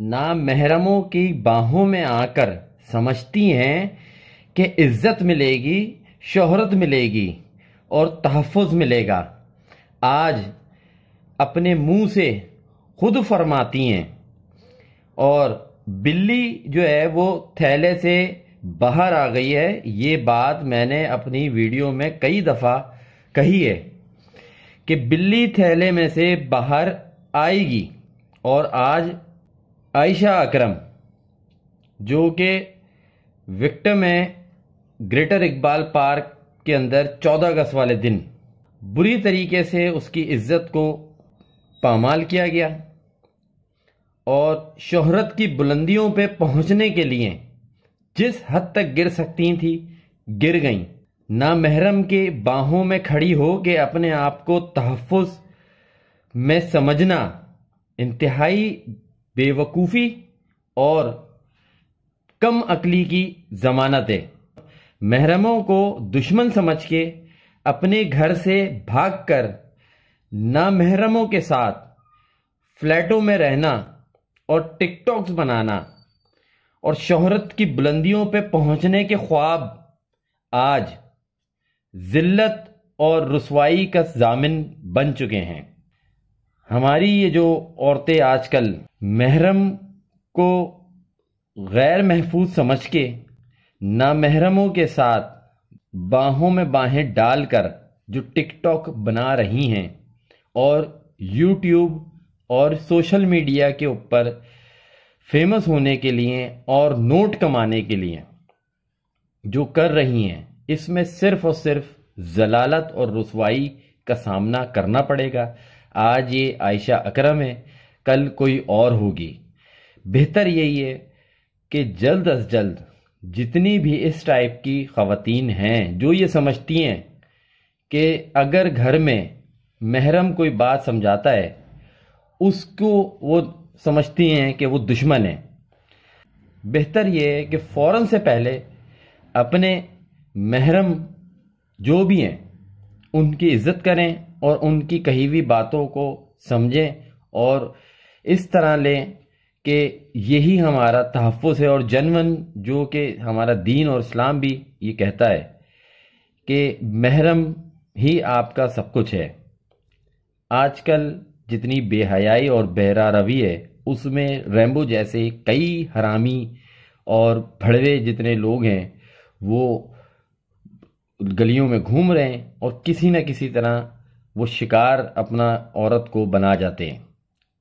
ना महरमों की बाहों में आकर समझती हैं कि इज़्ज़त मिलेगी शोहरत मिलेगी और तहफ़ मिलेगा आज अपने मुंह से खुद फरमाती हैं और बिल्ली जो है वो थैले से बाहर आ गई है ये बात मैंने अपनी वीडियो में कई दफ़ा कही है कि बिल्ली थैले में से बाहर आएगी और आज आयशा अकरम जो के विक्ट है ग्रेटर इकबाल पार्क के अंदर चौदह अगस्त वाले दिन बुरी तरीके से उसकी इज्जत को पामाल किया गया और शोहरत की बुलंदियों पे पहुंचने के लिए जिस हद तक गिर सकती थी गिर गईं ना महरम के बाहों में खड़ी हो के अपने आप को तहफ़ में समझना इंतहाई बेवकूफ़ी और कम अकली की जमानत है महरमों को दुश्मन समझ के अपने घर से भागकर नामहरमों के साथ फ्लैटों में रहना और टिकटॉक्स बनाना और शोहरत की बुलंदियों पर पहुंचने के ख्वाब आज जिल्लत और रसवाई का जामिन बन चुके हैं हमारी ये जो औरतें आजकल महरम को गैर महफूज समझ के महरमों के साथ बाहों में बाहें डालकर जो टिकटॉक बना रही हैं और यूट्यूब और सोशल मीडिया के ऊपर फेमस होने के लिए और नोट कमाने के लिए जो कर रही हैं इसमें सिर्फ और सिर्फ जलालत और रसवाई का सामना करना पड़ेगा आज ये आयशा अकरम है कल कोई और होगी बेहतर यही है कि जल्द अज जल्द जितनी भी इस टाइप की खातन हैं जो ये समझती हैं कि अगर घर में महरम कोई बात समझाता है उसको वो समझती हैं कि वो दुश्मन है बेहतर ये है कि फ़ौर से पहले अपने महरम जो भी हैं उनकी इज़्ज़त करें और उनकी कही हुई बातों को समझें और इस तरह लें कि यही हमारा तहफ़ है और जनवन जो कि हमारा दीन और इस्लाम भी ये कहता है कि महरम ही आपका सब कुछ है आजकल जितनी बेहयाई और बहरा रवि है उसमें रैम्बो जैसे कई हरामी और भड़वे जितने लोग हैं वो गलियों में घूम रहे हैं और किसी न किसी तरह वो शिकार अपना औरत को बना जाते हैं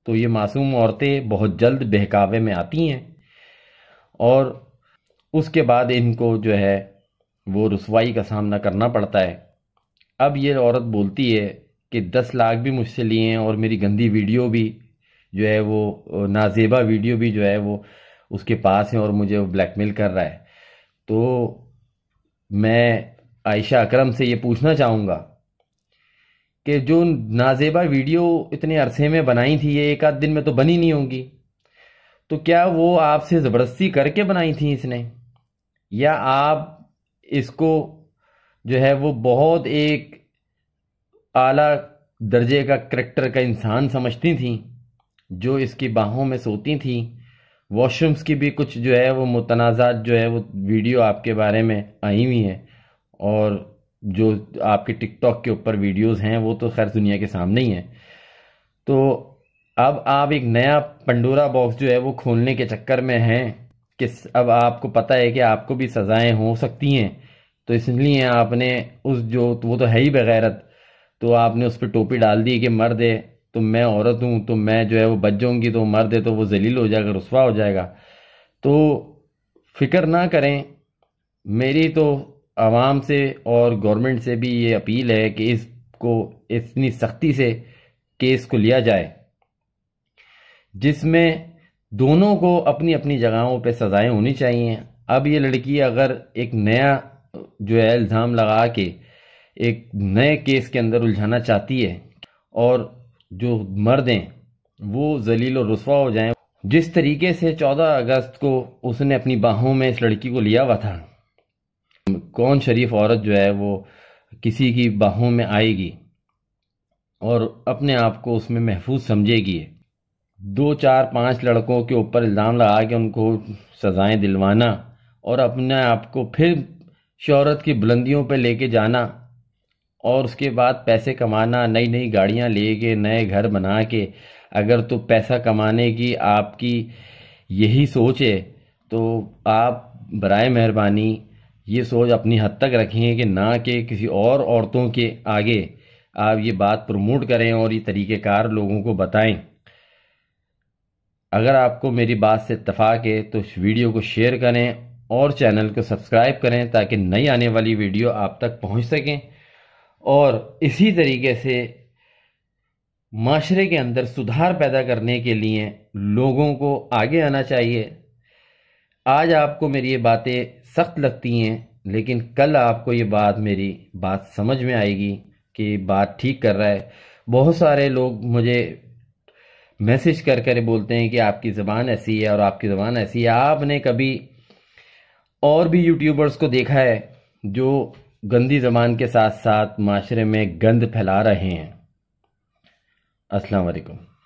तो ये मासूम औरतें बहुत जल्द बहकावे में आती हैं और उसके बाद इनको जो है वो रसवाई का सामना करना पड़ता है अब ये औरत बोलती है कि दस लाख भी मुझसे लिए हैं और मेरी गंदी वीडियो भी जो है वो नाजेबा वीडियो भी जो है वो उसके पास है और मुझे वो ब्लैकमेल कर रहा है तो मैं आयशा अकरम से ये पूछना चाहूँगा कि जो नाजेबा वीडियो इतने अरसे में बनाई थी ये एक आध दिन में तो बनी नहीं होंगी तो क्या वो आपसे ज़बरदस्ती करके बनाई थी इसने या आप इसको जो है वो बहुत एक आला दर्जे का करेक्टर का इंसान समझती थी जो इसकी बाहों में सोती थी वॉशरूम्स की भी कुछ जो है वो मुतनाज़ात जो है वो वीडियो आपके बारे में आई हुई हैं और जो आपके टिकटॉक के ऊपर वीडियोस हैं वो तो खैर दुनिया के सामने ही हैं तो अब आप एक नया पंडोरा बॉक्स जो है वो खोलने के चक्कर में हैं कि अब आपको पता है कि आपको भी सज़ाएं हो सकती हैं तो इसलिए आपने उस जो वो तो है ही बगैरत तो आपने उस पर टोपी डाल दी कि मर्द है तो मैं औरत हूँ तो मैं जो है वो बच जाऊँगी तो मर्द है तो वो जलील हो जाएगा रसवा हो जाएगा तो फिक्र ना करें मेरी तो आवाम से और गवर्नमेंट से भी ये अपील है कि इसको इतनी सख्ती से केस को लिया जाए जिसमें दोनों को अपनी अपनी जगहों पे सजाएं होनी चाहिए अब ये लड़की अगर एक नया जो है इल्ज़ाम लगा के एक नए केस के अंदर उलझाना चाहती है और जो मर्द हैं वो जलील और रसवा हो जाएं जिस तरीके से 14 अगस्त को उसने अपनी बाहों में इस लड़की को लिया हुआ था कौन शरीफ औरत जो है वो किसी की बाहों में आएगी और अपने आप को उसमें महफूज समझेगी दो चार पांच लड़कों के ऊपर इल्ज़ाम लगा के उनको सज़ाएं दिलवाना और अपने आप को फिर शहरत की बुलंदियों पर लेके जाना और उसके बाद पैसे कमाना नई नई गाड़ियाँ ले के नए घर बना के अगर तो पैसा कमाने की आपकी यही सोच है तो आप बर मेहरबानी ये सोच अपनी हद तक रखें कि ना कि किसी और औरतों के आगे आप ये बात प्रमोट करें और ये तरीक़ेकार लोगों को बताएं अगर आपको मेरी बात से इतफाक़ है तो इस वीडियो को शेयर करें और चैनल को सब्सक्राइब करें ताकि नई आने वाली वीडियो आप तक पहुंच सकें और इसी तरीके से माशरे के अंदर सुधार पैदा करने के लिए लोगों को आगे आना चाहिए आज आपको मेरी ये बातें सख्त लगती हैं लेकिन कल आपको ये बात मेरी बात समझ में आएगी कि बात ठीक कर रहा है बहुत सारे लोग मुझे मैसेज कर कर बोलते हैं कि आपकी ज़बान ऐसी है और आपकी ज़बान ऐसी है आपने कभी और भी यूट्यूबर्स को देखा है जो गंदी ज़बान के साथ साथ माशरे में गंद फैला रहे हैं अस्सलाम वालेकुम